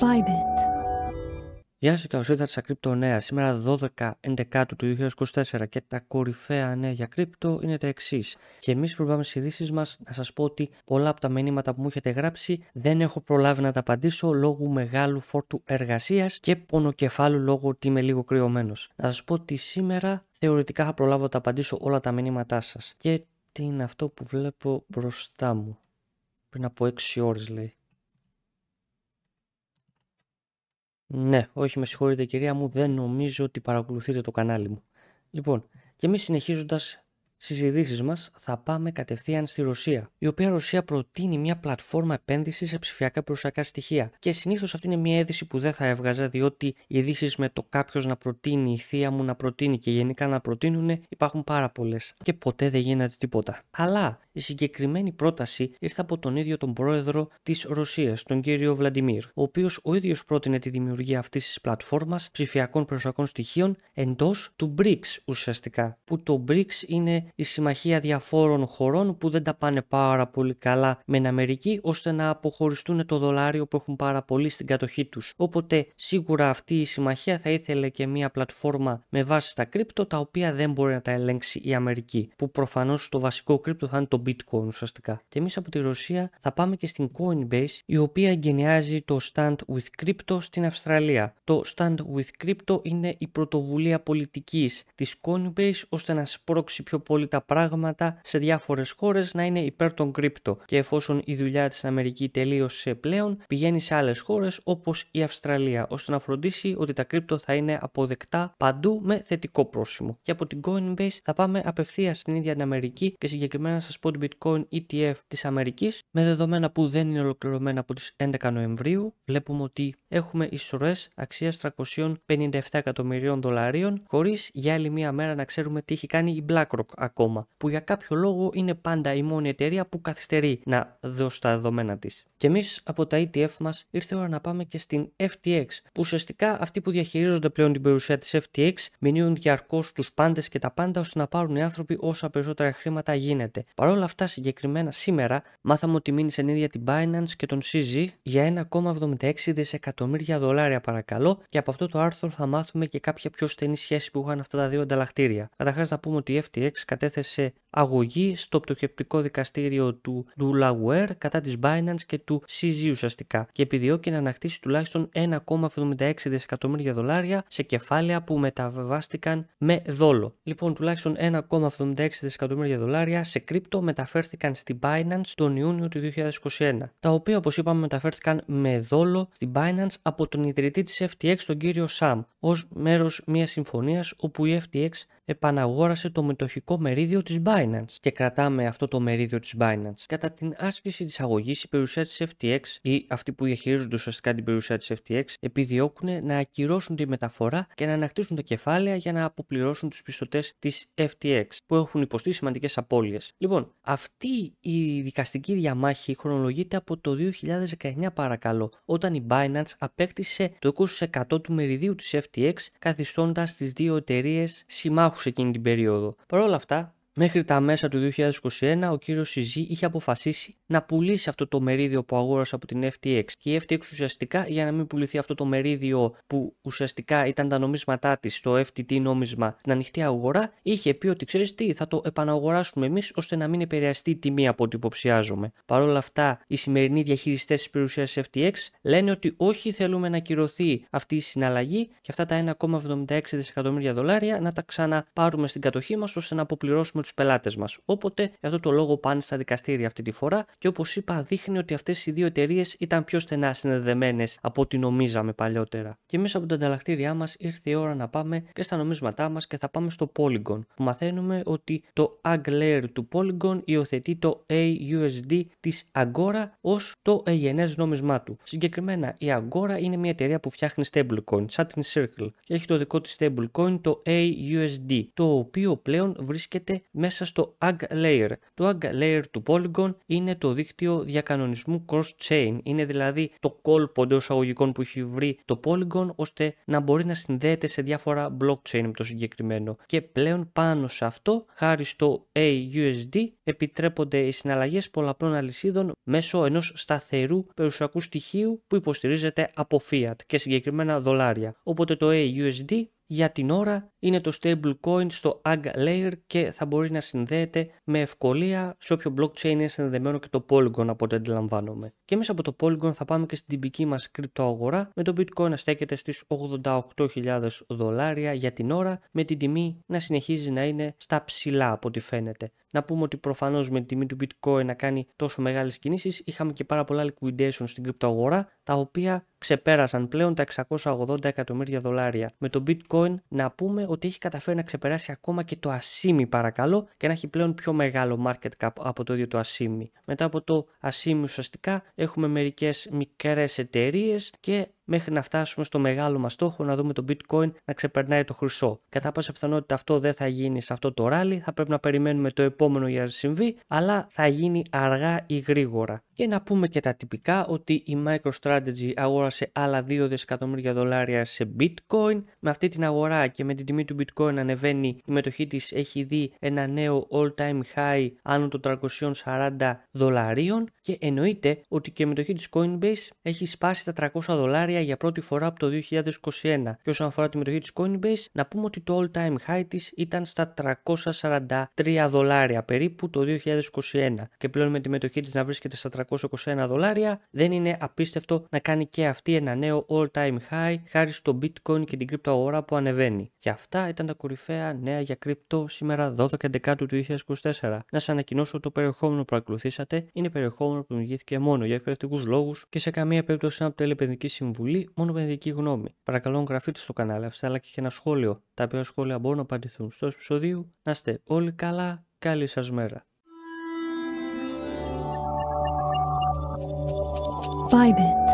Bybit. Γεια σας και ήρθατε στα Crypto Νέα. Σήμερα 12 11 του 2024 και τα κορυφαία νέα για κρύπτο είναι τα εξής. Και εμείς που πάμε στις ειδήσεις μας να σας πω ότι πολλά από τα μηνύματα που μου έχετε γράψει δεν έχω προλάβει να τα απαντήσω λόγω μεγάλου φόρτου εργασίας και πονοκεφάλου λόγω ότι είμαι λίγο κρυωμένος. Να σας πω ότι σήμερα θεωρητικά θα προλάβω να τα απαντήσω όλα τα μηνύματά σας. Και τι είναι αυτό που βλέπω μπροστά μου. Πριν από 6 ώρες λέει. Ναι, όχι, με συγχωρείτε κυρία μου, δεν νομίζω ότι παρακολουθείτε το κανάλι μου. Λοιπόν, και εμείς συνεχίζοντας συζητήσει μας θα πάμε κατευθείαν στη Ρωσία, η οποία Ρωσία προτείνει μια πλατφόρμα επένδυσης σε ψηφιακά περιουσιακά στοιχεία. Και συνήθως αυτή είναι μια είδηση που δεν θα έβγαζα, διότι οι ειδήσεις με το κάποιος να προτείνει, η θεία μου να προτείνει και γενικά να προτείνουν υπάρχουν πάρα πολλές και ποτέ δεν γίνεται τίποτα. Αλλά η συγκεκριμένη πρόταση ήρθε από τον ίδιο τον πρόεδρο της Ρωσίας, τον κύριο Βλαντιμίρ, ο οποίος ο ίδιος πρότεινε τη δημιουργία αυτής της πλατφόρμας ψηφιακών περιουσιακών στοιχείων εντός του BRICS ουσιαστικά, που το BRICS είναι η συμμαχία διαφόρων χωρών που δεν τα πάνε πάρα πολύ καλά με την Αμερική ώστε να αποχωριστούν το δολάριο που έχουν πάρα πολύ στην κατοχή τους. Οπότε σίγουρα αυτή η συμμαχία θα ήθελε και μια πλατφόρμα με βάση τα κρύπτο τα οποία δεν μπορεί να τα ελέγξει η Αμερική που προφανώς το βασικό κρύπτο θα είναι το bitcoin ουσιαστικά. Και εμείς από τη Ρωσία θα πάμε και στην Coinbase η οποία εγκαινιάζει το Stand with Crypto στην Αυστραλία. Το Stand with Crypto είναι η πρωτοβουλία πολιτικής της Coinbase ώστε να σπρώξει πιο πολύ τα πράγματα σε διάφορες χώρες να είναι υπέρ των κρύπτο και εφόσον η δουλειά της στην Αμερική τελείωσε πλέον, πηγαίνει σε άλλες χώρες όπως η Αυστραλία, ώστε να φροντίσει ότι τα κρύπτο θα είναι αποδεκτά παντού με θετικό πρόσημο. Και από την Coinbase θα πάμε απευθείας στην ίδια την Αμερική και συγκεκριμένα σα spot Bitcoin ETF της Αμερικής, με δεδομένα που δεν είναι ολοκληρωμένα από τις 11 Νοεμβρίου. Βλέπουμε ότι έχουμε ισορέ αξία 357 εκατομμυρίων δολαρίων, χωρίς για άλλη μία μέρα να ξέρουμε τι έχει κάνει η BlackRock ακόμα, που για κάποιο λόγο είναι πάντα η μόνη εταιρεία που καθυστερεί να δώσει τα δεδομένα της. Και εμείς από τα ETF μας ήρθε η ώρα να πάμε και στην FTX, που ουσιαστικά αυτοί που διαχειρίζονται πλέον την περιουσία της FTX μηνύουν διαρκώς τους πάντες και τα πάντα ώστε να πάρουν οι άνθρωποι όσα περισσότερα χρήματα γίνεται. Παρ' όλα αυτά, συγκεκριμένα σήμερα μάθαμε ότι μείνει σε ίδια την Binance και τον CZ για 1,76 δισεκατομμύρια δολάρια παρακαλώ και από αυτό το άρθρο θα μάθουμε και κάποια πιο στενή σχέση που είχαν αυτά τα δύο ανταλλακτήρια. Καταρχάς να πούμε ότι η FTX κατέθεσε αγωγή στο πτωχευτικό δικαστήριο του Ντουλαουέρ κατά της Binance και του CZ ουσιαστικά και επιδιώκει να ανακτήσει τουλάχιστον 1,76 δισεκατομμύρια δολάρια σε κεφάλαια που μεταβάστηκαν με δόλο. Λοιπόν, τουλάχιστον 1,76 δισεκατομμύρια δολάρια σε κρύπτο μεταφέρθηκαν στην Binance τον Ιούνιο του 2021, τα οποία όπως είπαμε μεταφέρθηκαν με δόλο στην Binance από τον ιδρυτή της FTX τον κύριο Sam ως μέρος μιας συμφωνίας όπου η FTX επαναγόρασε το μετοχικό μερίδιο της Binance και κρατάμε αυτό το μερίδιο της Binance. Κατά την άσκηση της αγωγής η περιουσία της FTX ή αυτοί που διαχειρίζονται ουσιαστικά την περιουσία της FTX επιδιώκουν να ακυρώσουν τη μεταφορά και να ανακτήσουν τα κεφάλαια για να αποπληρώσουν τους πιστωτές της FTX που έχουν υποστεί σημαντικές απώλειες. Λοιπόν, αυτή η δικαστική διαμάχη χρονολογείται από το 2019 παρακαλώ όταν η Binance απέκτησε το 20% του μεριδίου της FTX καθιστώντας τις δύο εταιρείες συμμάχους εκείνη την περίοδο. Παρ' όλα αυτά Μέχρι τα μέσα του 2021 ο κύριος Σιζή είχε αποφασίσει να πουλήσει αυτό το μερίδιο που αγόρασε από την FTX και η FTX ουσιαστικά για να μην πουληθεί αυτό το μερίδιο που ουσιαστικά ήταν τα νομίσματά της στο FTT νόμισμα στην ανοιχτή αγορά είχε πει ότι ξέρεις τι θα το επαναγοράσουμε εμείς ώστε να μην επηρεαστεί η τιμή από ό,τι υποψιάζομαι. Παρ' όλα αυτά οι σημερινοί διαχειριστές της περιουσίας FTX λένε ότι όχι θέλουμε να κυρωθεί αυτή η συναλλαγή και αυτά τα 1,76 δισεκατομμύρια δολάρια να τα ξαναπάρουμε στην κατοχή μας ώστε να αποπληρώσουμε τους πελάτες μας. Οπότε γι' αυτό το λόγο πάνε στα δικαστήρια αυτή τη φορά και όπως είπα, δείχνει ότι αυτές οι δύο εταιρείες ήταν πιο στενά συνδεδεμένες από ό,τι νομίζαμε παλιότερα. Και μέσα από τα ανταλλακτήριά μας ήρθε η ώρα να πάμε και στα νομίσματά μας και θα πάμε στο Polygon που μαθαίνουμε ότι το AgLayer του Polygon υιοθετεί το AUSD της Agora ως το εγενέ νόμισμά του. Συγκεκριμένα η Agora είναι μια εταιρεία που φτιάχνει stablecoin, σαν την Circle, και έχει το δικό της stablecoin το AUSD, το οποίο πλέον βρίσκεται μέσα στο AG layer. Το AG layer του Polygon είναι το δίκτυο διακανονισμού cross-chain, είναι δηλαδή το κόλπο εντός αγωγικών που έχει βρει το Polygon ώστε να μπορεί να συνδέεται σε διάφορα blockchain με το συγκεκριμένο. Και πλέον πάνω σε αυτό, χάρη στο AUSD, επιτρέπονται οι συναλλαγές πολλαπλών αλυσίδων μέσω ενός σταθερού περιουσιακού στοιχείου που υποστηρίζεται από fiat και συγκεκριμένα δολάρια. Οπότε το AUSD για την ώρα είναι το stablecoin στο AG layer και θα μπορεί να συνδέεται με ευκολία σε όποιο blockchain είναι συνδεδεμένο και το Polygon από ό,τι αντιλαμβάνομαι. Και μέσα από το Polygon θα πάμε και στην τυπική μας κρυπτοαγορά με το bitcoin να στέκεται στις 88.000 δολάρια για την ώρα με την τιμή να συνεχίζει να είναι στα ψηλά από ό,τι φαίνεται. Να πούμε ότι προφανώς με τη τιμή του Bitcoin να κάνει τόσο μεγάλες κινήσεις, είχαμε και πάρα πολλά liquidation στην κρυπτοαγορά, τα οποία ξεπέρασαν πλέον τα 680 εκατομμύρια δολάρια. Με το Bitcoin να πούμε ότι έχει καταφέρει να ξεπεράσει ακόμα και το ασίμι παρακαλώ και να έχει πλέον πιο μεγάλο market cap από το ίδιο το ασίμι. Μετά από το ασίμι ουσιαστικά έχουμε μερικές μικρές εταιρείες και μέχρι να φτάσουμε στο μεγάλο μας στόχο να δούμε το bitcoin να ξεπερνάει το χρυσό. Κατά πάσα πιθανότητα αυτό δεν θα γίνει σε αυτό το ράλι, θα πρέπει να περιμένουμε το επόμενο για να συμβεί, αλλά θα γίνει αργά ή γρήγορα. Και να πούμε και τα τυπικά ότι η MicroStrategy αγόρασε άλλα 2 δισεκατομμύρια δολάρια σε bitcoin. Με αυτή την αγορά και με την τιμή του bitcoin ανεβαίνει η μετοχή της έχει δει ένα νέο all time high άνω των 340 δολαρίων και εννοείται ότι και η μετοχή της Coinbase έχει σπάσει τα 300 δολάρια για πρώτη φορά από το 2021. Και όσον αφορά τη μετοχή της Coinbase να πούμε ότι το all time high της ήταν στα 343 δολάρια περίπου το 2021 και πλέον με τη μετοχή της να βρίσκεται στα δολάρια, δεν είναι απίστευτο να κάνει και αυτή ένα νέο all time high χάρη στο bitcoin και την αγορά που ανεβαίνει. Και αυτά ήταν τα κορυφαία νέα για κρυπτο σήμερα 12 Δεκάτου του 2024. Να σας ανακοινώσω το περιεχόμενο που ακολουθήσατε είναι περιεχόμενο που δημιουργήθηκε μόνο για εκπαιδευτικούς λόγους και σε καμία περίπτωση από τελεπενδική συμβουλή, μόνο παιδική γνώμη. Παρακαλώ, γραφείτε στο κανάλι, αφήστε αλλά και ένα σχόλιο, τα οποία σχόλια μπορούν να απαντηθούν στο επεισόδιο Να είστε όλοι καλά, καλή σας μέρα. Vibit.